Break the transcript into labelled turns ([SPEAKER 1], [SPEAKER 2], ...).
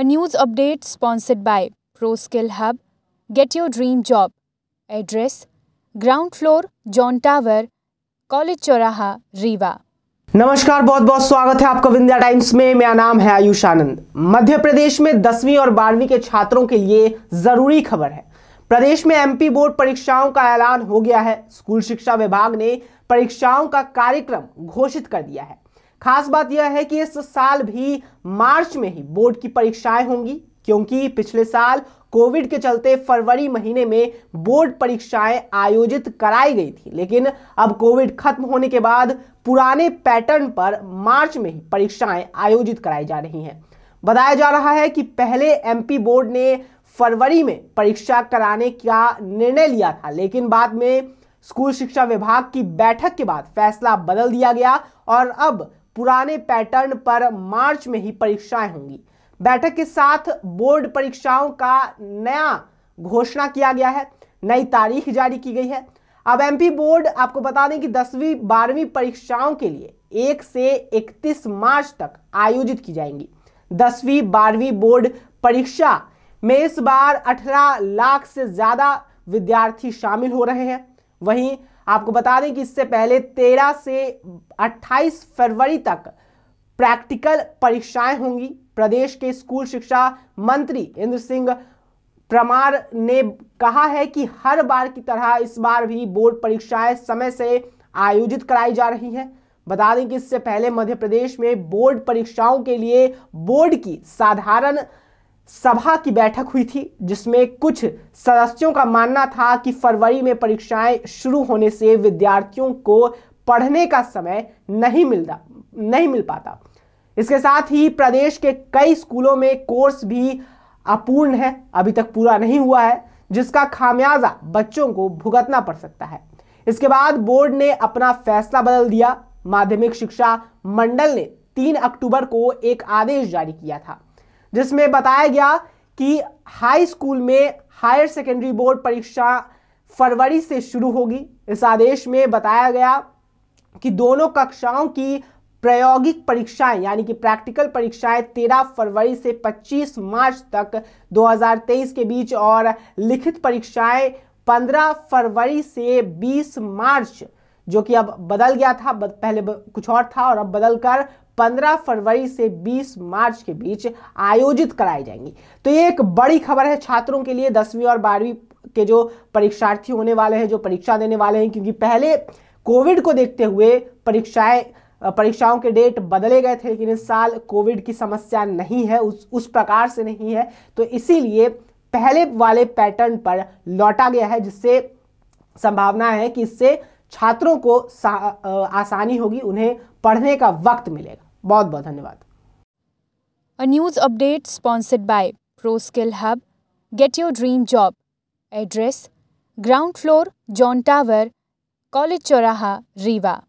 [SPEAKER 1] A news update sponsored by ProSkill Hub. Get your dream job. Address Ground floor, John Tower, College Choraha, Rewa.
[SPEAKER 2] नमस्कार बहुत बहुत स्वागत है आपका Vindhya times में मेरा नाम है आयुष आनंद मध्य प्रदेश में दसवीं और बारहवीं के छात्रों के लिए जरूरी खबर है प्रदेश में एमपी बोर्ड परीक्षाओं का ऐलान हो गया है स्कूल शिक्षा विभाग ने परीक्षाओं का कार्यक्रम घोषित कर दिया है खास बात यह है कि इस साल भी मार्च में ही बोर्ड की परीक्षाएं होंगी क्योंकि पिछले साल कोविड के चलते फरवरी महीने में बोर्ड परीक्षाएं आयोजित कराई गई थी लेकिन अब कोविड खत्म होने के बाद पुराने पैटर्न पर मार्च में ही परीक्षाएं आयोजित कराई जा रही हैं बताया जा रहा है कि पहले एमपी बोर्ड ने फरवरी में परीक्षा कराने का निर्णय लिया था लेकिन बाद में स्कूल शिक्षा विभाग की बैठक के बाद फैसला बदल दिया गया और अब पुराने पैटर्न पर मार्च में ही परीक्षाएं होंगी बैठक के साथ बोर्ड परीक्षाओं का नया घोषणा किया गया है नई तारीख जारी की गई है अब एमपी बोर्ड आपको बता दें कि दसवीं बारहवीं परीक्षाओं के लिए एक से इकतीस मार्च तक आयोजित की जाएंगी दसवीं बारहवीं बोर्ड परीक्षा में इस बार 18 लाख से ज़्यादा विद्यार्थी शामिल हो रहे हैं वहीं आपको बता दें कि इससे पहले 13 से 28 फरवरी तक प्रैक्टिकल परीक्षाएं होंगी प्रदेश के स्कूल शिक्षा मंत्री इंद्र सिंह परमार ने कहा है कि हर बार की तरह इस बार भी बोर्ड परीक्षाएं समय से आयोजित कराई जा रही हैं बता दें कि इससे पहले मध्य प्रदेश में बोर्ड परीक्षाओं के लिए बोर्ड की साधारण सभा की बैठक हुई थी जिसमें कुछ सदस्यों का मानना था कि फरवरी में परीक्षाएं शुरू होने से विद्यार्थियों को पढ़ने का समय नहीं मिलता नहीं मिल पाता इसके साथ ही प्रदेश के कई स्कूलों में कोर्स भी अपूर्ण है अभी तक पूरा नहीं हुआ है जिसका खामियाजा बच्चों को भुगतना पड़ सकता है इसके बाद बोर्ड ने अपना फैसला बदल दिया माध्यमिक शिक्षा मंडल ने 3 अक्टूबर को एक आदेश जारी किया था जिसमें बताया गया कि हाई स्कूल में हायर सेकेंडरी बोर्ड परीक्षा फरवरी से शुरू होगी इस आदेश में बताया गया कि दोनों कक्षाओं की प्रायोगिक परीक्षाएं यानी कि प्रैक्टिकल परीक्षाएं 13 फरवरी से 25 मार्च तक 2023 के बीच और लिखित परीक्षाएं 15 फरवरी से 20 मार्च जो कि अब बदल गया था पहले कुछ और था और अब बदलकर 15 फरवरी से 20 मार्च के बीच आयोजित कराई जाएंगी तो ये एक बड़ी खबर है छात्रों के लिए दसवीं और बारहवीं के जो परीक्षार्थी होने वाले हैं जो परीक्षा देने वाले हैं क्योंकि पहले कोविड को देखते हुए परीक्षाएं परीक्षाओं के डेट बदले गए थे लेकिन इस साल कोविड की समस्या नहीं है उस उस प्रकार से नहीं है तो इसीलिए पहले वाले पैटर्न पर लौटा गया है जिससे संभावना है कि इससे छात्रों को आसानी होगी उन्हें पढ़ने का वक्त मिलेगा बहुत बहुत धन्यवाद a news
[SPEAKER 1] update sponsored by pro skill hub get your dream job address ground floor John tower college चौराहा रीवा